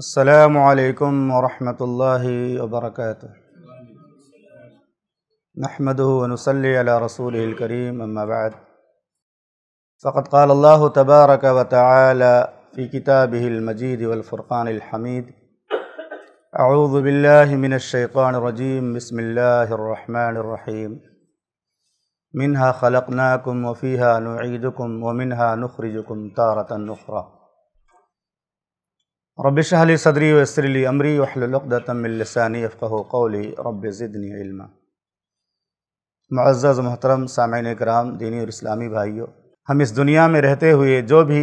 السلام عليكم ورحمة الله وبركاته نحمده ونصلي على رسوله الكريم أما بعد فقد قال الله تبارك وتعالى في كتابه المجيد والفرقان الحميد أعوذ بالله من الشيطان الرجيم بسم الله الرحمن الرحيم منها خلقناكم وفيها نعيدكم ومنها نخرجكم تارة أخرى رب شہل صدری وصری عمری لسانی افقہ قولی رب زدنی علما معزز محترم سامعین کرام دینی اور اسلامی بھائیوں ہم اس دنیا میں رہتے ہوئے جو بھی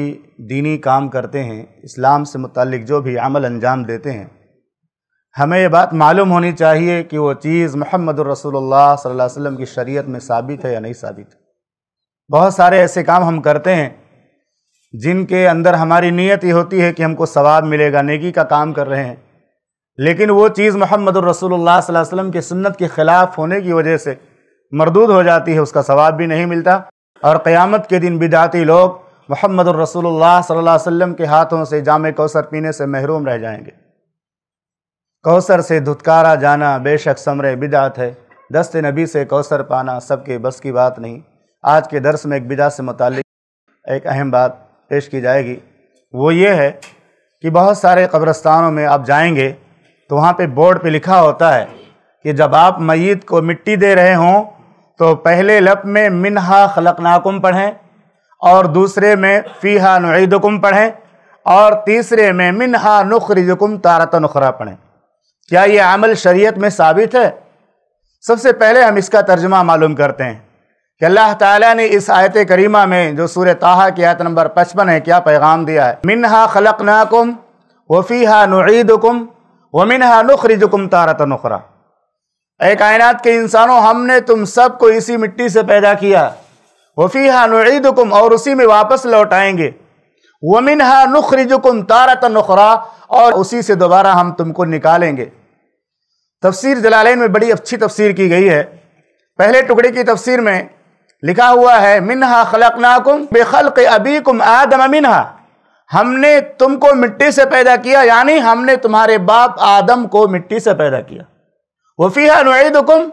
دینی کام کرتے ہیں اسلام سے متعلق جو بھی عمل انجام دیتے ہیں ہمیں یہ بات معلوم ہونی چاہیے کہ وہ چیز محمد الرسول اللہ صلی اللہ علیہ وسلم کی شریعت میں ثابت ہے یا نہیں ثابت بہت سارے ایسے کام ہم کرتے ہیں جن کے اندر ہماری نیت یہ ہوتی ہے کہ ہم کو ثواب ملے گا نیکی کا کام کر رہے ہیں لیکن وہ چیز محمد الرسول اللہ صلی اللہ علیہ وسلم کے سنت کے خلاف ہونے کی وجہ سے مردود ہو جاتی ہے اس کا ثواب بھی نہیں ملتا اور قیامت کے دن بدعاتی لوگ محمد الرسول اللہ صلی اللہ علیہ وسلم کے ہاتھوں سے جامع کوثر پینے سے محروم رہ جائیں گے کوثر سے دھتکارا جانا بے شک سمرے بدعت ہے دست نبی سے کوثر پانا سب کے بس کی بات نہیں آج کے درس میں ایک بدعت سے متعلق ایک اہم بات پیش کی جائے گی وہ یہ ہے کہ بہت سارے قبرستانوں میں آپ جائیں گے تو وہاں پہ بورڈ پہ لکھا ہوتا ہے کہ جب آپ میت کو مٹی دے رہے ہوں تو پہلے لپ میں منہا خلقناکم پڑھیں اور دوسرے میں فیحا نعیدکم پڑھیں اور تیسرے میں منہا نخرجکم تارت نخرا پڑھیں کیا یہ عمل شریعت میں ثابت ہے سب سے پہلے ہم اس کا ترجمہ معلوم کرتے ہیں کہ اللہ تعالیٰ نے اس آیت کریمہ میں جو تاہا کی آیت نمبر پچپن ہے کیا پیغام دیا ہے منہا خلقناکم وفیہا نعیدکم ومنہا نخرجکم تارت نخرا اے کائنات کے انسانوں ہم نے تم سب کو اسی مٹی سے پیدا کیا وفیہا نعیدکم اور اسی میں واپس لوٹائیں گے ومنہا نخرجکم تارت نخرا اور اسی سے دوبارہ ہم تم کو نکالیں گے تفسیر جلالین میں بڑی اچھی تفسیر کی گئی ہے پہلے ٹکڑے کی تفسیر میں لکھا ہوا ہے منہا خلقناکم بخلق ابیکم آدم منہا ہم نے تم کو مٹی سے پیدا کیا یعنی ہم نے تمہارے باپ آدم کو مٹی سے پیدا کیا وفیہ نعیدکم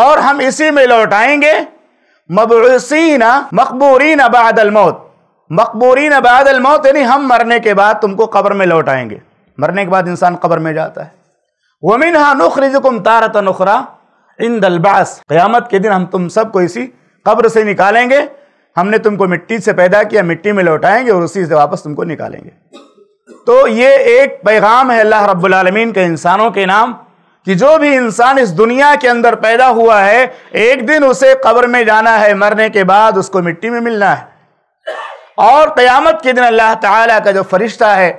اور ہم اسی میں لوٹائیں گے مبعثین مقبورین بعد الموت مقبورین بعد الموت یعنی ہم مرنے کے بعد تم کو قبر میں لوٹائیں گے مرنے کے بعد انسان قبر میں جاتا ہے وَمِنْهَا نُخْرِجُكُمْ تَارَةً تارت نخرا الْبَعَثِ قیامت کے دن ہم تم سب کو اسی قبر سے نکالیں گے ہم نے تم کو مٹی سے پیدا کیا مٹی میں لوٹائیں گے اور اسی سے واپس تم کو نکالیں گے تو یہ ایک پیغام ہے اللہ رب العالمین کے انسانوں کے نام کہ جو بھی انسان اس دنیا کے اندر پیدا ہوا ہے ایک دن اسے قبر میں جانا ہے مرنے کے بعد اس کو مٹی میں ملنا ہے اور قیامت کے دن اللہ تعالیٰ کا جو فرشتہ ہے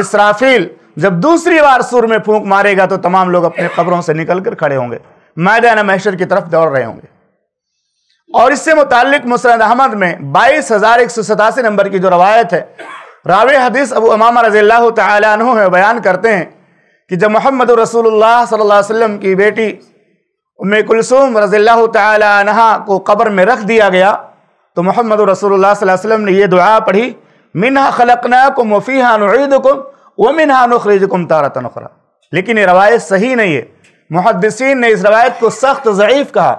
اسرافیل جب دوسری بار سور میں پھونک مارے گا تو تمام لوگ اپنے قبروں سے نکل کر کھڑے ہوں گے میدان محشر کی طرف دوڑ رہے ہوں گے اور اس سے متعلق مسلم احمد میں بائیس ہزار ایک سو ستاسی نمبر کی جو روایت ہے راوی حدیث ابو امامہ رضی اللہ تعالی عنہ میں بیان کرتے ہیں کہ جب محمد رسول اللہ صلی اللہ علیہ وسلم کی بیٹی ام کلثوم رضی اللہ تعالی عنہ کو قبر میں رکھ دیا گیا تو محمد رسول اللہ صلی اللہ علیہ وسلم نے یہ دعا پڑھی منہا خلقناکم وفیہا کم و منہ تارتا نخرا کم لیکن یہ روایت صحیح نہیں ہے محدثین نے اس روایت کو سخت ضعیف کہا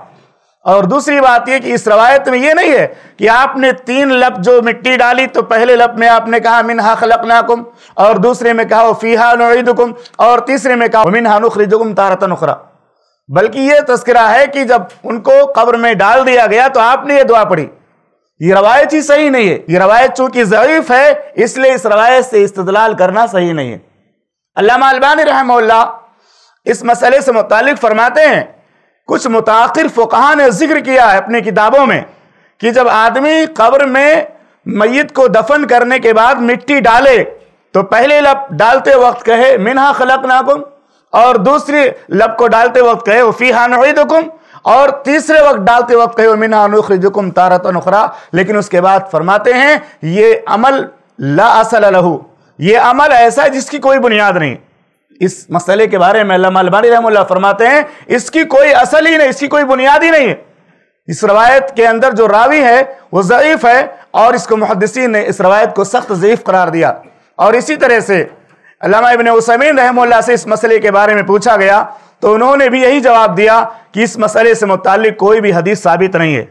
اور دوسری بات یہ کہ اس روایت میں یہ نہیں ہے کہ آپ نے تین لب جو مٹی ڈالی تو پہلے لب میں آپ نے کہا منہا خلقناکم اور دوسرے میں کہا فیہا نعیدکم اور تیسرے میں کہا منہا نخرجکم بلکہ یہ تذکرہ ہے کہ جب ان کو قبر میں ڈال دیا گیا تو آپ نے یہ دعا پڑھی یہ روایت ہی صحیح نہیں ہے یہ روایت چونکہ ضعیف ہے اس لیے اس روایت سے استدلال کرنا صحیح نہیں ہے علامہ رحمہ اللہ اس مسئلے سے متعلق فرماتے ہیں کچھ متأر فقہ نے ذکر کیا ہے اپنی کتابوں میں کہ جب آدمی قبر میں میت کو دفن کرنے کے بعد مٹی ڈالے تو پہلے لب ڈالتے وقت کہے منہا خلق ناکم اور دوسری لب کو ڈالتے وقت کہے وفیہا نعیدکم اور تیسرے وقت ڈالتے وقت کہے منہا نخرجکم تارت و نخرا لیکن اس کے بعد فرماتے ہیں یہ عمل لا اصل لہو یہ عمل ایسا ہے جس کی کوئی بنیاد نہیں اس مسئلے کے بارے میں علامہ البانی رحم اللہ فرماتے ہیں اس کی کوئی اصل ہی نہیں اس کی کوئی بنیاد ہی نہیں ہے اس روایت کے اندر جو راوی ہے وہ ضعیف ہے اور اس کو محدثین نے اس روایت کو سخت ضعیف قرار دیا اور اسی طرح سے علامہ ابن عثمین رحمہ اللہ سے اس مسئلے کے بارے میں پوچھا گیا تو انہوں نے بھی یہی جواب دیا کہ اس مسئلے سے متعلق کوئی بھی حدیث ثابت نہیں ہے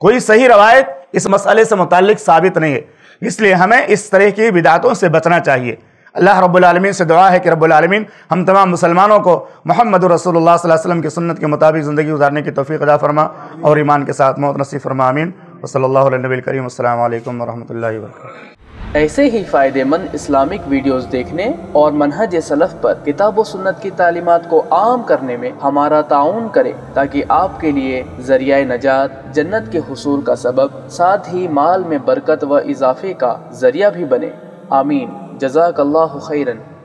کوئی صحیح روایت اس مسئلے سے متعلق ثابت نہیں ہے اس لیے ہمیں اس طرح کی بدعتوں سے بچنا چاہیے اللہ رب العالمین سے دعا ہے کہ رب العالمین ہم تمام مسلمانوں کو محمد رسول اللہ صلی اللہ علیہ وسلم کی سنت کے مطابق زندگی کی توفیق ادا فرما اور ایمان کے ساتھ موت نصیب فرما اللہ اللہ علیہ نبی کریم السلام علیکم وبرکاتہ ایسے ہی فائدہ مند اسلامک ویڈیوز دیکھنے اور منہج سلف پر کتاب و سنت کی تعلیمات کو عام کرنے میں ہمارا تعاون کرے تاکہ آپ کے لیے ذریعہ نجات جنت کے حصول کا سبب ساتھ ہی مال میں برکت و اضافے کا ذریعہ بھی بنے آمین جزاك الله خيرا